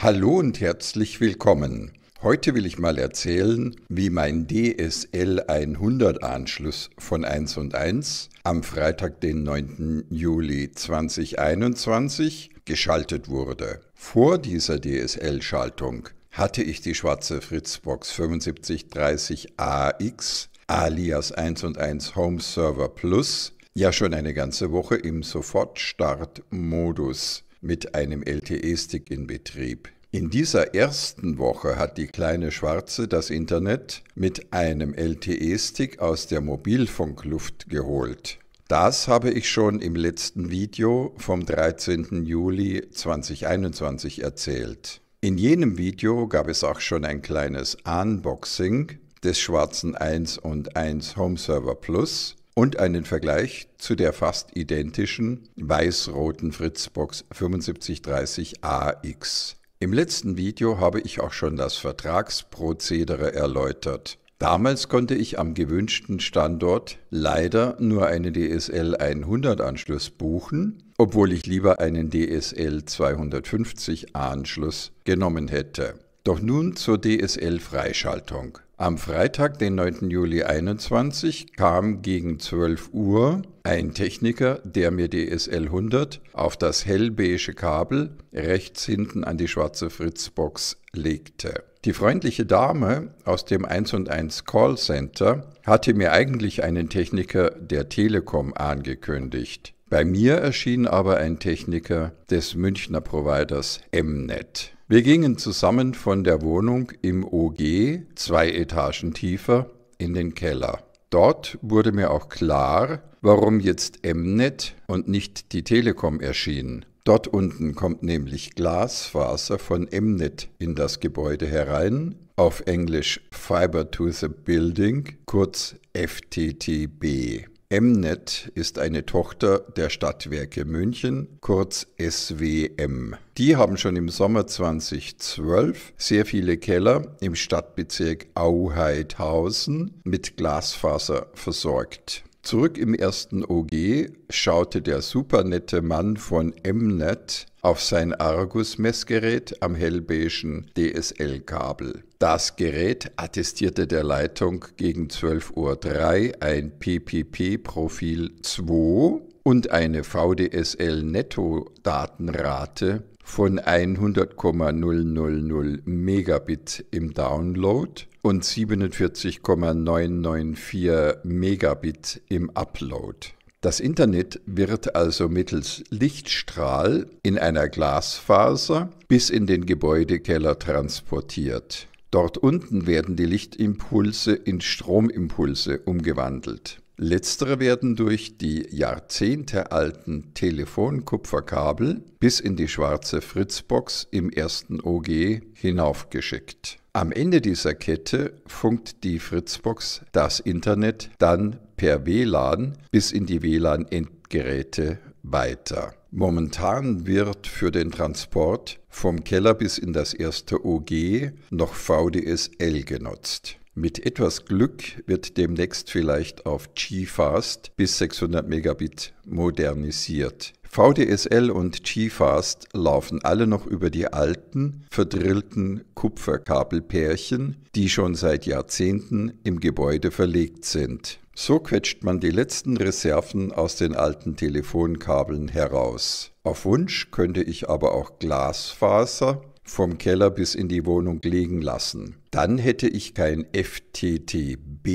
Hallo und herzlich willkommen. Heute will ich mal erzählen, wie mein DSL 100 Anschluss von 1 und 1 am Freitag, den 9. Juli 2021 geschaltet wurde. Vor dieser DSL-Schaltung hatte ich die schwarze Fritzbox 7530AX alias 1 und 1 Home Server Plus ja schon eine ganze Woche im Sofortstart-Modus mit einem LTE-Stick in Betrieb. In dieser ersten Woche hat die kleine Schwarze das Internet mit einem LTE-Stick aus der Mobilfunkluft geholt. Das habe ich schon im letzten Video vom 13. Juli 2021 erzählt. In jenem Video gab es auch schon ein kleines Unboxing des schwarzen 1 und 1 Home Server Plus und einen Vergleich zu der fast identischen weiß-roten Fritzbox 7530AX. Im letzten Video habe ich auch schon das Vertragsprozedere erläutert. Damals konnte ich am gewünschten Standort leider nur einen DSL 100 Anschluss buchen, obwohl ich lieber einen DSL 250 Anschluss genommen hätte. Doch nun zur DSL-Freischaltung. Am Freitag, den 9. Juli 2021, kam gegen 12 Uhr ein Techniker, der mir DSL 100 auf das hellbeige Kabel rechts hinten an die schwarze Fritzbox legte. Die freundliche Dame aus dem 1&1 Center hatte mir eigentlich einen Techniker der Telekom angekündigt. Bei mir erschien aber ein Techniker des Münchner Providers Mnet. Wir gingen zusammen von der Wohnung im OG, zwei Etagen tiefer, in den Keller. Dort wurde mir auch klar, warum jetzt Mnet und nicht die Telekom erschien. Dort unten kommt nämlich Glasfaser von Mnet in das Gebäude herein, auf Englisch Fiber to the Building, kurz FTTB. Mnet ist eine Tochter der Stadtwerke München, kurz SWM. Die haben schon im Sommer 2012 sehr viele Keller im Stadtbezirk Auheithausen mit Glasfaser versorgt. Zurück im ersten OG schaute der supernette Mann von Mnet auf sein Argus-Messgerät am hellbeigen DSL-Kabel. Das Gerät attestierte der Leitung gegen 12.03 Uhr ein PPP-Profil 2 und eine VDSL-Netto-Datenrate von 100,000 Megabit im Download und 47,994 Megabit im Upload. Das Internet wird also mittels Lichtstrahl in einer Glasfaser bis in den Gebäudekeller transportiert. Dort unten werden die Lichtimpulse in Stromimpulse umgewandelt. Letztere werden durch die jahrzehntealten Telefonkupferkabel bis in die schwarze Fritzbox im ersten OG hinaufgeschickt. Am Ende dieser Kette funkt die Fritzbox das Internet dann per WLAN bis in die WLAN-Endgeräte weiter. Momentan wird für den Transport vom Keller bis in das erste OG noch VDSL genutzt. Mit etwas Glück wird demnächst vielleicht auf G-Fast bis 600 Megabit modernisiert. VDSL und G-Fast laufen alle noch über die alten, verdrillten Kupferkabelpärchen, die schon seit Jahrzehnten im Gebäude verlegt sind. So quetscht man die letzten Reserven aus den alten Telefonkabeln heraus. Auf Wunsch könnte ich aber auch Glasfaser vom Keller bis in die Wohnung liegen lassen. Dann hätte ich kein FTTB,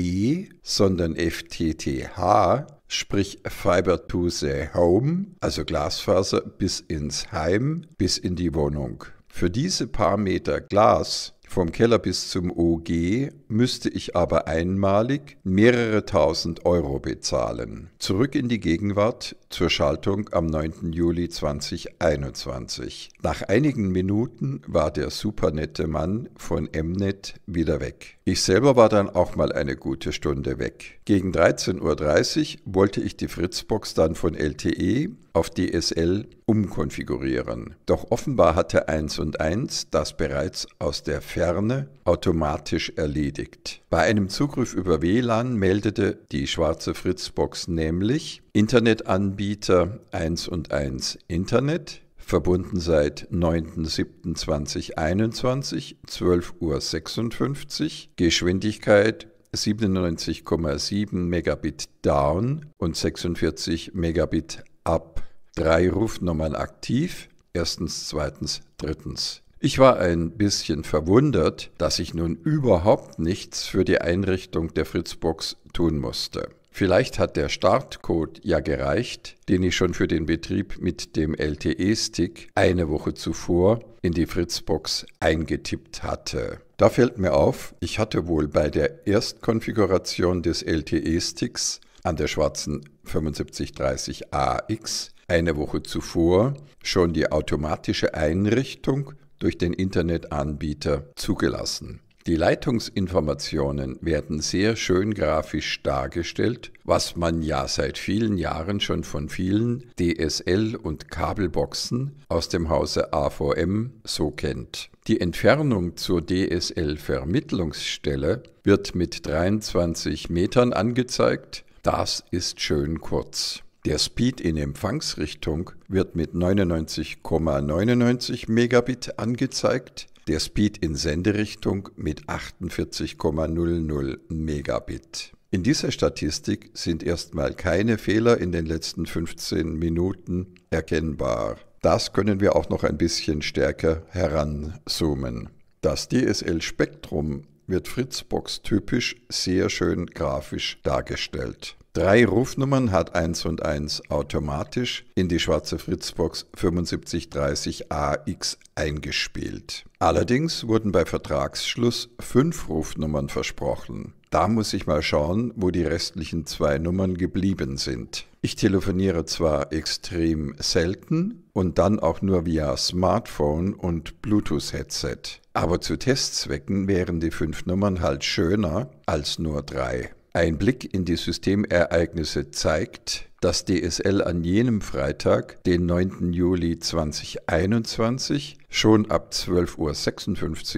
sondern FTTH, sprich Fiber to the Home, also Glasfaser bis ins Heim, bis in die Wohnung. Für diese paar Meter Glas vom Keller bis zum OG müsste ich aber einmalig mehrere tausend Euro bezahlen. Zurück in die Gegenwart zur Schaltung am 9. Juli 2021. Nach einigen Minuten war der supernette Mann von Mnet wieder weg. Ich selber war dann auch mal eine gute Stunde weg. Gegen 13.30 Uhr wollte ich die Fritzbox dann von LTE auf DSL umkonfigurieren. Doch offenbar hatte 1 und 1 das bereits aus der Ferne automatisch erledigt. Bei einem Zugriff über WLAN meldete die schwarze Fritzbox nämlich Internetanbieter 1 und 1 Internet verbunden seit 9.07.2021, 12.56 Uhr, Geschwindigkeit 97,7 Megabit down und 46 Megabit ab. Drei Rufnummern aktiv, erstens, zweitens, drittens. Ich war ein bisschen verwundert, dass ich nun überhaupt nichts für die Einrichtung der Fritzbox tun musste. Vielleicht hat der Startcode ja gereicht, den ich schon für den Betrieb mit dem LTE-Stick eine Woche zuvor in die Fritzbox eingetippt hatte. Da fällt mir auf, ich hatte wohl bei der Erstkonfiguration des LTE-Sticks an der schwarzen 7530AX eine Woche zuvor schon die automatische Einrichtung durch den Internetanbieter zugelassen. Die Leitungsinformationen werden sehr schön grafisch dargestellt, was man ja seit vielen Jahren schon von vielen DSL- und Kabelboxen aus dem Hause AVM so kennt. Die Entfernung zur DSL-Vermittlungsstelle wird mit 23 Metern angezeigt das ist schön kurz. Der Speed in Empfangsrichtung wird mit 99,99 ,99 Megabit angezeigt, der Speed in Senderichtung mit 48,00 Megabit. In dieser Statistik sind erstmal keine Fehler in den letzten 15 Minuten erkennbar. Das können wir auch noch ein bisschen stärker heranzoomen. Das DSL-Spektrum wird Fritzbox typisch sehr schön grafisch dargestellt. Drei Rufnummern hat 1 und 1 automatisch in die schwarze Fritzbox 7530AX eingespielt. Allerdings wurden bei Vertragsschluss fünf Rufnummern versprochen. Da muss ich mal schauen, wo die restlichen zwei Nummern geblieben sind. Ich telefoniere zwar extrem selten und dann auch nur via Smartphone und Bluetooth-Headset, aber zu Testzwecken wären die fünf Nummern halt schöner als nur drei. Ein Blick in die Systemereignisse zeigt, dass DSL an jenem Freitag, den 9. Juli 2021, schon ab 12.56 Uhr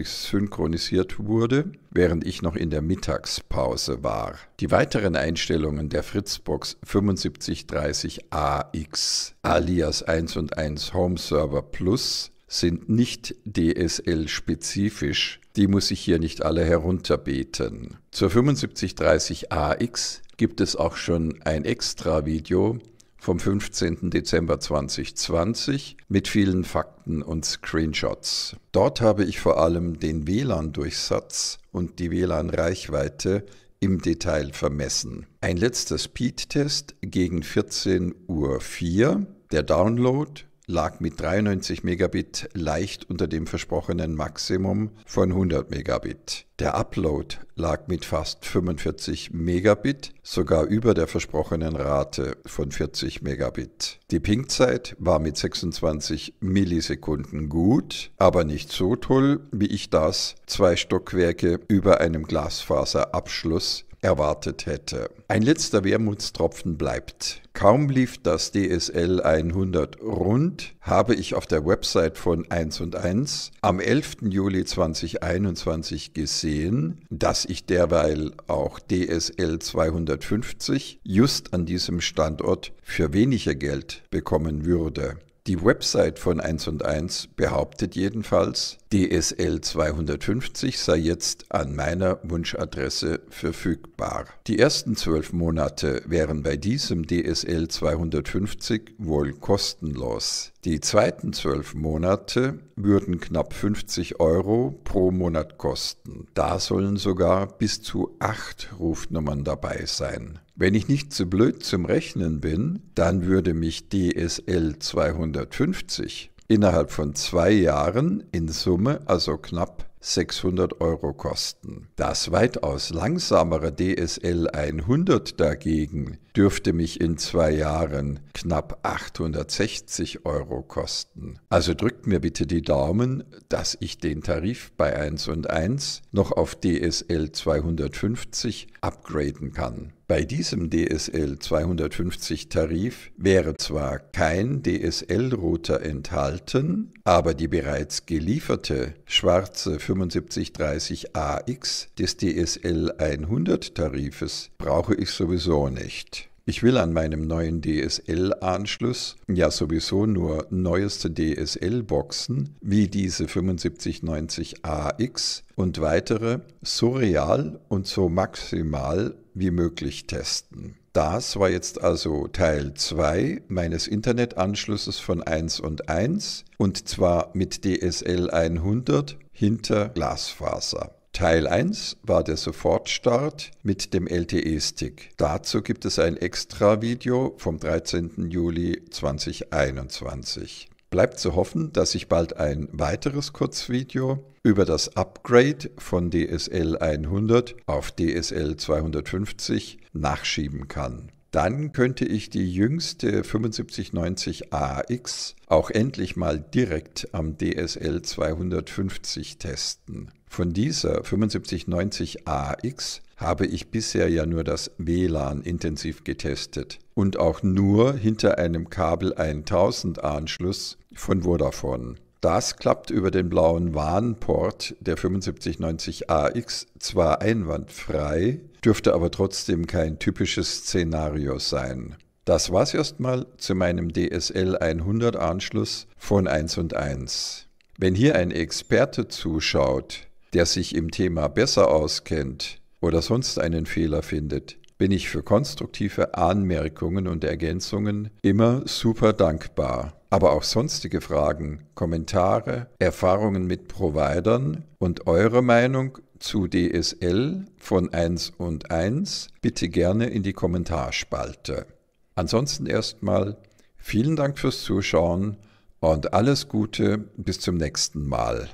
synchronisiert wurde, während ich noch in der Mittagspause war. Die weiteren Einstellungen der Fritzbox 7530AX alias 1 und 1 Home Server Plus sind nicht DSL-spezifisch. Die muss ich hier nicht alle herunterbeten. Zur 7530AX gibt es auch schon ein extra Video vom 15. Dezember 2020 mit vielen Fakten und Screenshots. Dort habe ich vor allem den WLAN-Durchsatz und die WLAN-Reichweite im Detail vermessen. Ein letzter Speedtest gegen 14.04 Uhr. Der Download lag mit 93 Megabit leicht unter dem versprochenen Maximum von 100 Megabit. Der Upload lag mit fast 45 Megabit sogar über der versprochenen Rate von 40 Megabit. Die Pingzeit war mit 26 Millisekunden gut, aber nicht so toll, wie ich das zwei Stockwerke über einem Glasfaserabschluss erwartet hätte. Ein letzter Wermutstropfen bleibt. Kaum lief das DSL 100 rund, habe ich auf der Website von 1 und 1 am 11. Juli 2021 gesehen, dass ich derweil auch DSL 250 just an diesem Standort für weniger Geld bekommen würde. Die Website von 1 und 1 behauptet jedenfalls, DSL 250 sei jetzt an meiner Wunschadresse verfügbar. Die ersten zwölf Monate wären bei diesem DSL 250 wohl kostenlos. Die zweiten zwölf Monate würden knapp 50 Euro pro Monat kosten. Da sollen sogar bis zu acht Rufnummern dabei sein. Wenn ich nicht zu blöd zum Rechnen bin, dann würde mich DSL 250 innerhalb von zwei Jahren in Summe, also knapp 600 Euro kosten. Das weitaus langsamere DSL 100 dagegen dürfte mich in zwei Jahren knapp 860 Euro kosten. Also drückt mir bitte die Daumen, dass ich den Tarif bei 1 und 1 noch auf DSL 250 upgraden kann. Bei diesem DSL 250 Tarif wäre zwar kein DSL-Router enthalten, aber die bereits gelieferte schwarze 7530AX des DSL 100 Tarifes brauche ich sowieso nicht. Ich will an meinem neuen DSL-Anschluss ja sowieso nur neueste DSL-Boxen wie diese 7590AX und weitere so real und so maximal wie möglich testen. Das war jetzt also Teil 2 meines Internetanschlusses von 1 und 1 und zwar mit DSL 100 hinter Glasfaser. Teil 1 war der Sofortstart mit dem LTE-Stick. Dazu gibt es ein Extra-Video vom 13. Juli 2021. Bleibt zu hoffen, dass ich bald ein weiteres Kurzvideo über das Upgrade von DSL 100 auf DSL 250 nachschieben kann dann könnte ich die jüngste 7590AX auch endlich mal direkt am DSL 250 testen. Von dieser 7590AX habe ich bisher ja nur das WLAN intensiv getestet und auch nur hinter einem Kabel 1000 Anschluss von Vodafone. Das klappt über den blauen WAN-Port der 7590AX zwar einwandfrei, dürfte aber trotzdem kein typisches Szenario sein. Das war's erstmal zu meinem DSL 100 Anschluss von 1 und 1. Wenn hier ein Experte zuschaut, der sich im Thema besser auskennt oder sonst einen Fehler findet, bin ich für konstruktive Anmerkungen und Ergänzungen immer super dankbar aber auch sonstige Fragen, Kommentare, Erfahrungen mit Providern und eure Meinung zu DSL von 1 und 1 bitte gerne in die Kommentarspalte. Ansonsten erstmal vielen Dank fürs Zuschauen und alles Gute bis zum nächsten Mal.